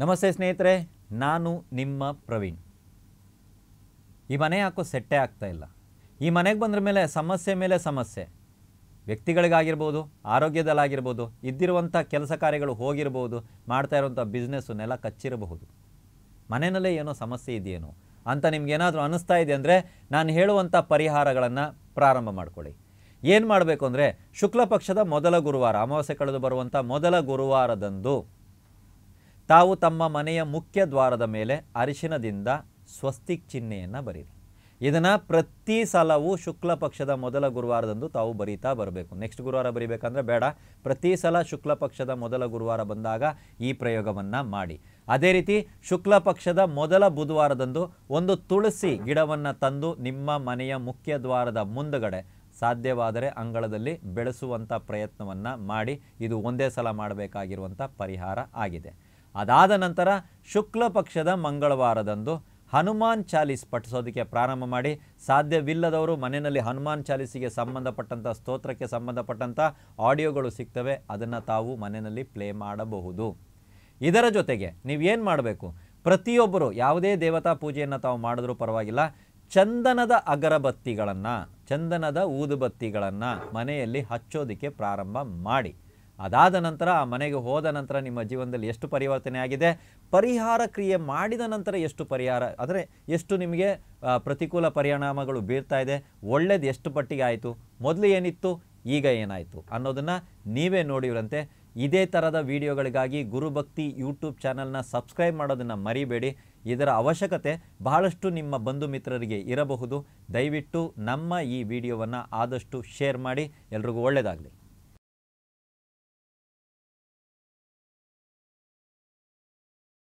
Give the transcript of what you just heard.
ನಮಸ್ತೆ ಸ್ನೇಹಿತರೆ ನಾನು ನಿಮ್ಮ ಪ್ರವೀಣ್ ಈ ಮನೆ ಯಾಕೋ ಸೆಟ್ಟೇ ಆಗ್ತಾ ಇಲ್ಲ ಈ ಮನೆಗೆ ಬಂದ್ರ ಮೇಲೆ ಸಮಸ್ಯೆ ಮೇಲೆ ಸಮಸ್ಯೆ ವ್ಯಕ್ತಿಗಳಿಗಾಗಿರ್ಬೋದು ಆರೋಗ್ಯದಲ್ಲಾಗಿರ್ಬೋದು ಇದ್ದಿರುವಂಥ ಕೆಲಸ ಕಾರ್ಯಗಳು ಹೋಗಿರ್ಬೋದು ಮಾಡ್ತಾ ಇರುವಂಥ ಬಿಸ್ನೆಸ್ಸು ನೆಲ ಕಚ್ಚಿರಬಹುದು ಮನೆಯಲ್ಲೇ ಏನೋ ಸಮಸ್ಯೆ ಇದೆಯೇನೋ ಅಂತ ನಿಮ್ಗೇನಾದರೂ ಅನ್ನಿಸ್ತಾ ಇದೆ ಅಂದರೆ ನಾನು ಹೇಳುವಂಥ ಪರಿಹಾರಗಳನ್ನು ಪ್ರಾರಂಭ ಮಾಡಿಕೊಳ್ಳಿ ಏನು ಮಾಡಬೇಕು ಅಂದರೆ ಶುಕ್ಲ ಪಕ್ಷದ ಮೊದಲ ಗುರುವಾರ ಅಮಾವಾಸ್ಯೆ ಕಳೆದು ಬರುವಂಥ ಮೊದಲ ಗುರುವಾರದಂದು ತಾವು ತಮ್ಮ ಮನೆಯ ಮುಖ್ಯ ದ್ವಾರದ ಮೇಲೆ ಅರಿಶಿನದಿಂದ ಸ್ವಸ್ತಿಕ್ ಚಿಹ್ನೆಯನ್ನು ಬರೀರಿ ಇದನ್ನು ಪ್ರತಿ ಸಲವೂ ಶುಕ್ಲ ಪಕ್ಷದ ಮೊದಲ ಗುರುವಾರದಂದು ತಾವು ಬರೀತಾ ಬರಬೇಕು ನೆಕ್ಸ್ಟ್ ಗುರುವಾರ ಬರೀಬೇಕಂದ್ರೆ ಬೇಡ ಪ್ರತಿ ಸಲ ಶುಕ್ಲ ಪಕ್ಷದ ಮೊದಲ ಗುರುವಾರ ಬಂದಾಗ ಈ ಪ್ರಯೋಗವನ್ನು ಮಾಡಿ ಅದೇ ರೀತಿ ಶುಕ್ಲ ಪಕ್ಷದ ಮೊದಲ ಬುಧವಾರದಂದು ಒಂದು ತುಳಸಿ ಗಿಡವನ್ನು ತಂದು ನಿಮ್ಮ ಮನೆಯ ಮುಖ್ಯ ದ್ವಾರದ ಮುಂದಗಡೆ ಸಾಧ್ಯವಾದರೆ ಅಂಗಳದಲ್ಲಿ ಬೆಳೆಸುವಂಥ ಪ್ರಯತ್ನವನ್ನು ಮಾಡಿ ಇದು ಒಂದೇ ಸಲ ಮಾಡಬೇಕಾಗಿರುವಂಥ ಪರಿಹಾರ ಆಗಿದೆ ಅದಾದ ನಂತರ ಶುಕ್ಲ ಪಕ್ಷದ ಮಂಗಳವಾರದಂದು ಹನುಮಾನ್ ಚಾಲೀಸ್ ಪಠಿಸೋದಕ್ಕೆ ಪ್ರಾರಂಭ ಮಾಡಿ ಸಾಧ್ಯವಿಲ್ಲದವರು ಮನೆಯಲ್ಲಿ ಹನುಮಾನ್ ಚಾಲೀಸಿಗೆ ಸಂಬಂಧಪಟ್ಟಂಥ ಸ್ತೋತ್ರಕ್ಕೆ ಸಂಬಂಧಪಟ್ಟಂಥ ಆಡಿಯೋಗಳು ಸಿಗ್ತವೆ ಅದನ್ನು ತಾವು ಮನೆಯಲ್ಲಿ ಪ್ಲೇ ಮಾಡಬಹುದು ಇದರ ಜೊತೆಗೆ ನೀವೇನು ಮಾಡಬೇಕು ಪ್ರತಿಯೊಬ್ಬರು ಯಾವುದೇ ದೇವತಾ ಪೂಜೆಯನ್ನು ತಾವು ಮಾಡಿದ್ರೂ ಪರವಾಗಿಲ್ಲ ಚಂದನದ ಅಗರಬತ್ತಿಗಳನ್ನು ಚಂದನದ ಊದುಬತ್ತಿಗಳನ್ನು ಮನೆಯಲ್ಲಿ ಹಚ್ಚೋದಕ್ಕೆ ಪ್ರಾರಂಭ ಮಾಡಿ ಅದಾದ ನಂತರ ಆ ಮನೆಗೆ ಹೋದ ನಂತರ ನಿಮ್ಮ ಜೀವನದಲ್ಲಿ ಎಷ್ಟು ಪರಿವರ್ತನೆ ಆಗಿದೆ ಪರಿಹಾರ ಕ್ರಿಯೆ ಮಾಡಿದ ನಂತರ ಎಷ್ಟು ಪರಿಹಾರ ಅಂದರೆ ಎಷ್ಟು ನಿಮಗೆ ಪ್ರತಿಕೂಲ ಪರಿಣಾಮಗಳು ಬೀರ್ತಾ ಇದೆ ಒಳ್ಳೇದು ಎಷ್ಟು ಪಟ್ಟಿಗೆ ಆಯಿತು ಮೊದಲು ಏನಿತ್ತು ಈಗ ಏನಾಯಿತು ಅನ್ನೋದನ್ನು ನೀವೇ ನೋಡಿರಂತೆ ಇದೇ ಥರದ ವಿಡಿಯೋಗಳಿಗಾಗಿ ಗುರುಭಕ್ತಿ ಯೂಟ್ಯೂಬ್ ಚಾನಲ್ನ ಸಬ್ಸ್ಕ್ರೈಬ್ ಮಾಡೋದನ್ನು ಮರಿಬೇಡಿ ಇದರ ಅವಶ್ಯಕತೆ ಬಹಳಷ್ಟು ನಿಮ್ಮ ಬಂಧು ಮಿತ್ರರಿಗೆ ಇರಬಹುದು ದಯವಿಟ್ಟು ನಮ್ಮ ಈ ವಿಡಿಯೋವನ್ನು ಆದಷ್ಟು ಶೇರ್ ಮಾಡಿ ಎಲ್ರಿಗೂ ಒಳ್ಳೆಯದಾಗಲಿ